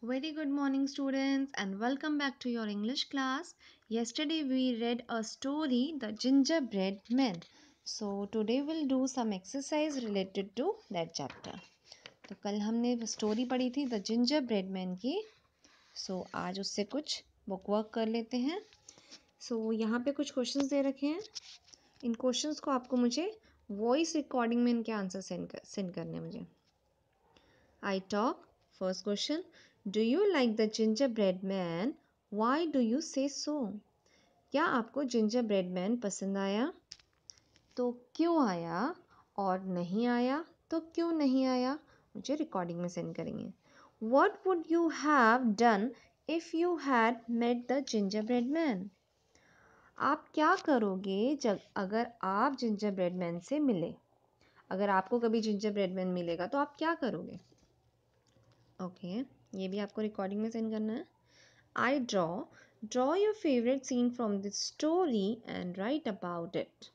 Very good morning students and welcome back to your English class. Yesterday we read a story The Gingerbread Man. So today we'll do some exercise related to that chapter. तो कल हमने story पढ़ी थी the ginger bread man की सो so, आज उससे कुछ book work कर लेते हैं सो so, यहाँ पे कुछ क्वेश्चंस दे रखे हैं इन क्वेश्चंस को आपको मुझे वॉइस रिकॉर्डिंग में इनके आंसर सेंड कर सेंड करने मुझे I talk first question do you like the ginger bread man why do you say so क्या आपको जिंजर ब्रेड मैन पसंद आया तो क्यों आया और नहीं आया तो क्यों नहीं आया मुझे रिकॉर्डिंग में सेंड करेंगे what would you have done if you had met the ginger bread man आप क्या करोगे जब अगर आप जिंजर ब्रेड मैन से मिले अगर आपको कभी जिंजर ब्रेड मैन मिलेगा तो आप क्या करोगे ओके ये भी आपको रिकॉर्डिंग में सेंड करना है I draw draw your favourite scene from this story and write about it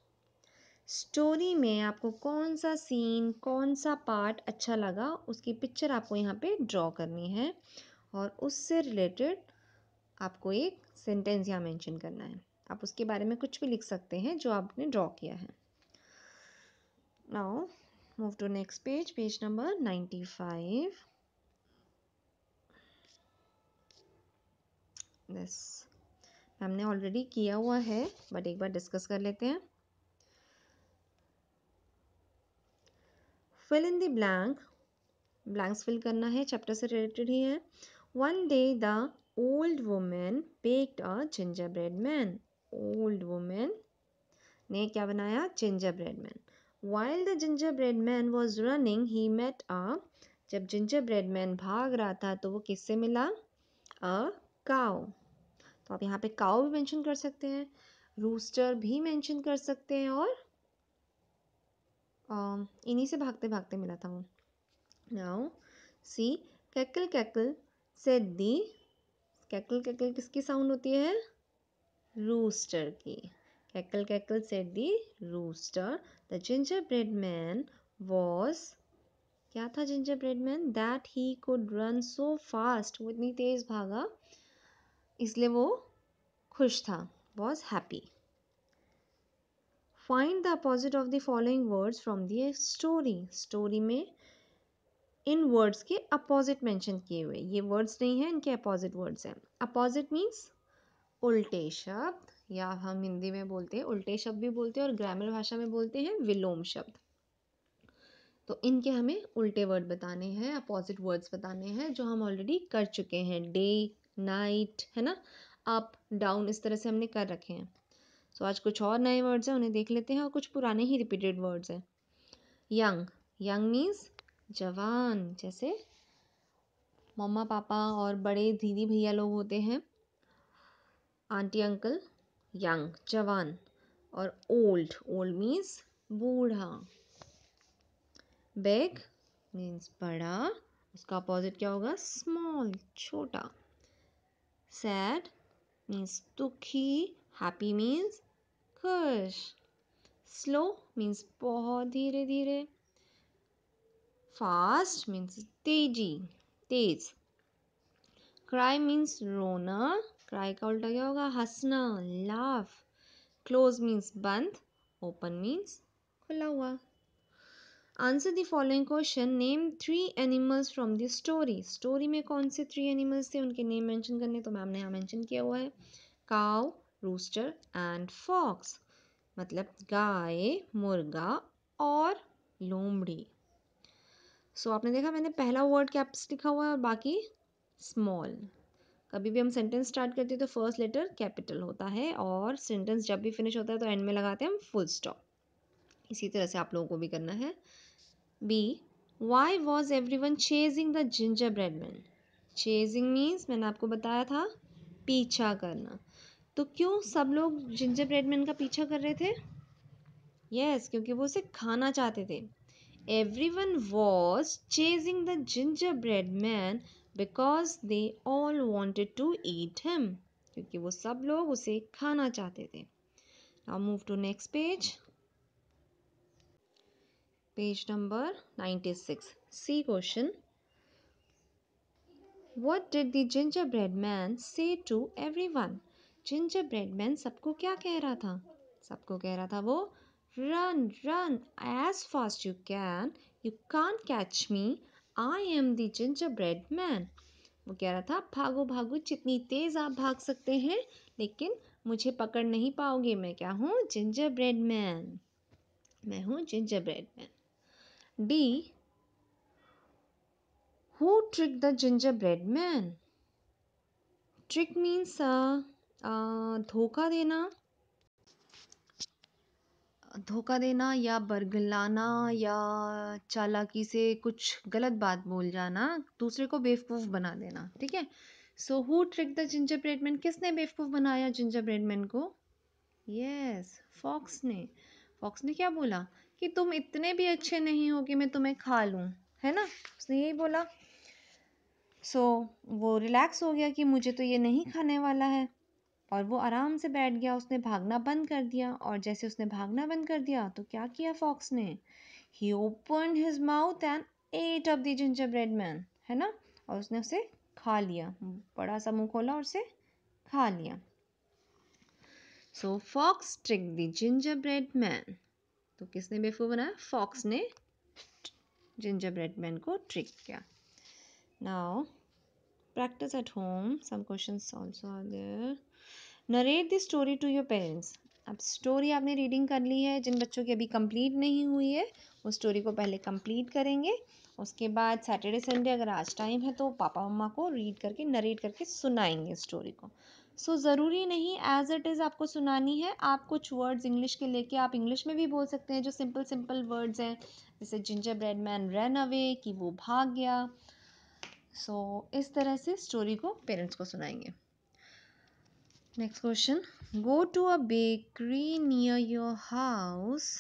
story में आपको कौन सा सीन कौन सा पार्ट अच्छा लगा उसकी पिक्चर आपको यहाँ पे ड्रॉ करनी है और उससे रिलेटेड आपको एक सेंटेंस यहाँ मेंशन करना है आप उसके बारे में कुछ भी लिख सकते हैं जो आपने ड्रॉ किया है now move to next page page number ninety five yes हमने ऑलरेडी किया हुआ है बट एक बार डिस्कस कर लेते हैं fill in the blank blanks fill करना है चैप्टर से रिलेटेड ही है one day the old women baked a ginger bread man old women ने क्या बनाया ginger bread man while the ginger bread man was running he met a जब ginger bread man भाग रहा था तो वो किससे मिला अ काओ तो आप यहाँ पे काओ भी मेंशन कर सकते हैं रूस्टर भी मेंशन कर सकते हैं और इन्हीं से भागते भागते मिला था वो now see cackle cackle said the cackle cackle किसकी साउंड होती है रूस्टर की cackle cackle said the rooster the ginger bread man was क्या था ginger bread man that he could run so fast वो इतनी तेज़ भागा इसलिए वो खुश था was happy find the opposite of the following words from the story story में इन वर्ड्स के अपोजिट मेंशन किए हुए ये वर्ड्स नहीं हैं इनके अपोजिट वर्ड्स हैं अपोजिट मीन्स उल्टे शब्द या हम हिंदी में बोलते हैं उल्टे शब्द भी बोलते हैं और ग्रामर भाषा में बोलते हैं विलोम शब्द तो इनके हमें उल्टे वर्ड बताने हैं अपोजिट वर्ड्स बताने हैं जो हम ऑलरेडी कर चुके हैं डे नाइट है ना अप डाउन इस तरह से हमने कर रखे हैं सो so, आज कुछ और नए वर्ड्स हैं उन्हें देख लेते हैं और कुछ पुराने ही रिपीटेड वर्ड्स हैं यंग यंग मीन्स जवान जैसे मम्मा पापा और बड़े दीदी भैया लोग होते हैं आंटी अंकल यंग जवान और ओल्ड ओल्ड मीन्स बूढ़ा बेग मीन्स बड़ा उसका अपोजिट क्या होगा स्मॉल छोटा Sad means dukhi happy means khush slow means bahut dheere dheere fast means तेजी tez cry means rona cry ka ulta kya hoga hasna laugh close means band open means खुला हुआ answer the following question name three animals from the story story में कौन से three animals थे उनके name mention करने तो ma'am ने यहाँ मेंशन किया हुआ है काउ रूस्टर एंड फॉक्स मतलब गाय मुर्गा और लोमड़ी सो so, आपने देखा मैंने पहला वर्ड कैप्स लिखा हुआ है और बाकी स्मॉल कभी भी हम सेंटेंस स्टार्ट करते हैं तो फर्स्ट लेटर कैपिटल होता है और सेंटेंस जब भी फिनिश होता है तो एंड में लगाते हैं हम फुल स्टॉप इसी तरह से आप लोगों को भी करना है B why was everyone chasing the ginger bread man chasing means मैंने आपको बताया था पीछा करना तो क्यों सब लोग जिंजर ब्रेड मैन का पीछा कर रहे थे यस yes, क्योंकि वो उसे खाना चाहते थे everyone was chasing the ginger bread man because they all wanted to eat him क्योंकि वो सब लोग उसे खाना चाहते थे move to next page page number ninety six C question what did the ginger bread man say to everyone ginger bread man सबको क्या कह रहा था सबको कह रहा था वो run run as fast you can you can catch me I am the ginger bread man वो कह रहा था भागो भागो जितनी तेज आप भाग सकते हैं लेकिन मुझे पकड़ नहीं पाओगे मैं क्या हूँ जिंजर ब्रेड मैन मैं हूँ ginger bread man D. Who tricked the gingerbread man? Trick means uh, uh, धोखा देना धोखा देना या बरगलाना या चालाकी से कुछ गलत बात बोल जाना दूसरे को बेवकूफ़ बना देना ठीक है so who trick the ginger bread man किसने बेवकूफ़ बनाया जिंजर ब्रेड मैन को यस yes, फॉक्स ने फॉक्स ने क्या बोला कि तुम इतने भी अच्छे नहीं हो कि मैं तुम्हें खा लूँ है ना उसने यही बोला सो so, वो रिलैक्स हो गया कि मुझे तो ये नहीं खाने वाला है और वो आराम से बैठ गया उसने भागना बंद कर दिया और जैसे उसने भागना बंद कर दिया तो क्या किया फॉक्स ने he open his mouth and ate off the ginger bread man है ना और उसने उसे खा लिया बड़ा सा मुँह खोला और उसे खा लिया so fox trick the ginger bread man तो किसने बेवकूफ़ बनाया फॉक्स ने जिंजर ब्रेड मैन को ट्रिक किया now practise at home some questions also are there narrate the story to your parents अब स्टोरी आपने रीडिंग कर ली है जिन बच्चों की अभी कंप्लीट नहीं हुई है वो स्टोरी को पहले कंप्लीट करेंगे उसके बाद सैटरडे संडे अगर आज टाइम है तो पापा मम्मा को रीड करके नरेट करके सुनाएंगे स्टोरी को सो ज़रूरी नहीं एज़ इट इज़ आपको सुनानी है आप कुछ वर्ड्स इंग्लिश के लेके आप इंग्लिश में भी बोल सकते हैं जो सिंपल सिंपल वर्ड्स हैं जैसे ginger bread man run away कि वो भाग गया सो so, इस तरह से स्टोरी को पेरेंट्स को सुनाएंगे next question go to a bakery near your house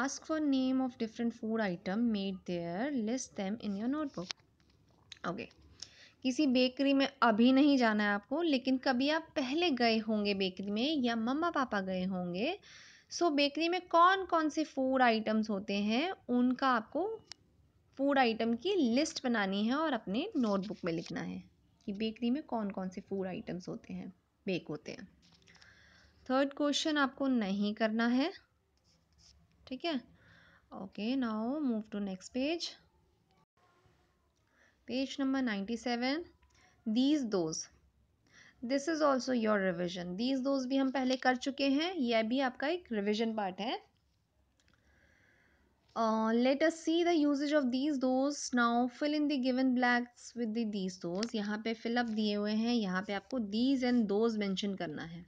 ask for name of different food item made there list them in your notebook okay किसी बेकरी में अभी नहीं जाना है आपको लेकिन कभी आप पहले गए होंगे बेकरी में या मम्मा पापा गए होंगे सो बेकरी में कौन कौन से फूड आइटम्स होते हैं उनका आपको फूड आइटम की लिस्ट बनानी है और अपने नोटबुक में लिखना है कि बेकरी में कौन कौन से फूड आइटम्स होते हैं बेक होते हैं थर्ड क्वेश्चन आपको नहीं करना है ठीक है okay now move to next page page number ninety these those this is also your revision these those भी हम पहले कर चुके हैं यह भी आपका एक रिविजन पार्ट है let us see the usages of these those now fill in the given blanks with the these those यहाँ पे फिलअप दिए हुए हैं यहाँ पे आपको दीज एंड दोज मैंशन करना है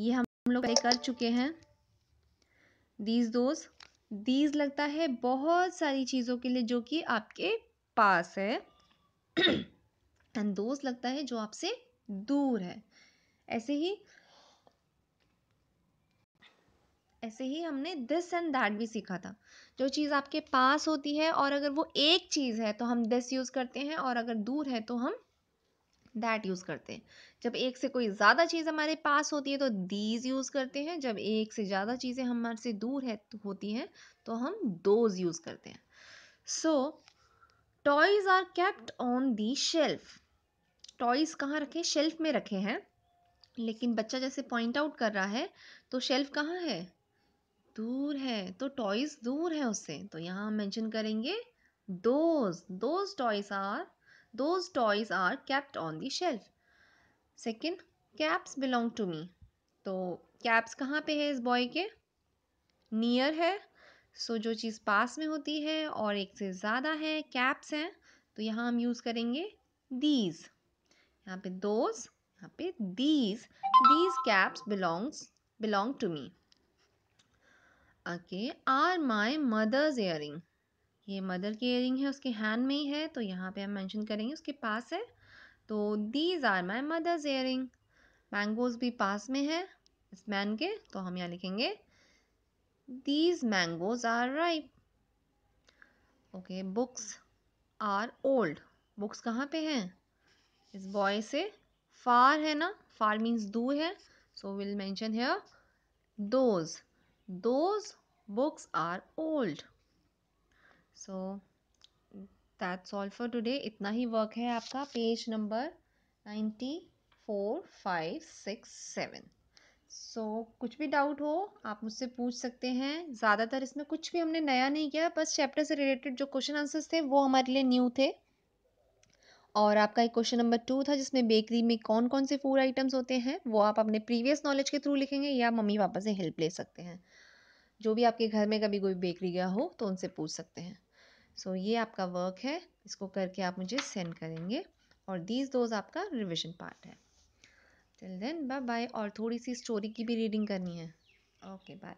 ये हम लोग पहले कर चुके हैं दीज दोज दीज लगता है बहुत सारी चीज़ों के लिए जो कि आपके पास है दोस्त लगता है जो आपसे दूर है ऐसे ही ऐसे ही हमने दिस एंड दैट भी सीखा था जो चीज़ आपके पास होती है और अगर वो एक चीज़ है तो हम दिस यूज़ करते हैं और अगर दूर है तो हम दैट यूज़ करते हैं जब एक से कोई ज़्यादा चीज़ हमारे पास होती है तो दीज यूज़ करते हैं जब एक से ज़्यादा चीज़ें हमारे से दूर है होती हैं तो हम दोज यूज़ करते हैं so so, toys are kept on the shelf toys कहाँ रखे शेल्फ में रखे हैं लेकिन बच्चा जैसे पॉइंट आउट कर रहा है तो शेल्फ कहाँ है दूर है तो टॉयज दूर है उससे तो यहाँ हम मैंशन करेंगे those those toys are those toys are kept on the shelf second caps belong to me तो कैप्स कहाँ पे है इस बॉय के नियर है सो जो चीज़ पास में होती है और एक से ज़्यादा है कैप्स हैं तो यहाँ हम यूज़ करेंगे दीज यहाँ पे दोज यहाँ पे these these caps belongs belong to me okay are my mother's earring ये मदर की इयरिंग है उसके हैंड में ही है तो यहाँ पे हम मेंशन करेंगे उसके पास है तो these are my mother's earring mangoes भी पास में है इस मैन के तो हम यहाँ लिखेंगे These mangoes are ripe. Okay, books are old. Books कहाँ पे हैं इस बॉय से फार है ना फार मीन्स दूर है सो विल मैंशन है those those books are old so that's all for today इतना ही वर्क है आपका page number ninety four five six seven so so, कुछ भी डाउट हो आप मुझसे पूछ सकते हैं ज़्यादातर इसमें कुछ भी हमने नया नहीं किया बस चैप्टर से रिलेटेड जो क्वेश्चन आंसर्स थे वो हमारे लिए न्यू थे और आपका एक क्वेश्चन नंबर टू था जिसमें बेकरी में कौन कौन से फूड आइटम्स होते हैं वो आप अपने प्रीवियस नॉलेज के थ्रू लिखेंगे या मम्मी पापा से हेल्प ले सकते हैं जो भी आपके घर में कभी कोई बेकरी गया हो तो उनसे पूछ सकते हैं सो so, ये आपका वर्क है इसको करके आप मुझे सेंड करेंगे और दीज दोज आपका रिविजन पार्ट है टिल देन बाय बाय और थोड़ी सी स्टोरी की भी रीडिंग करनी है ओके बाय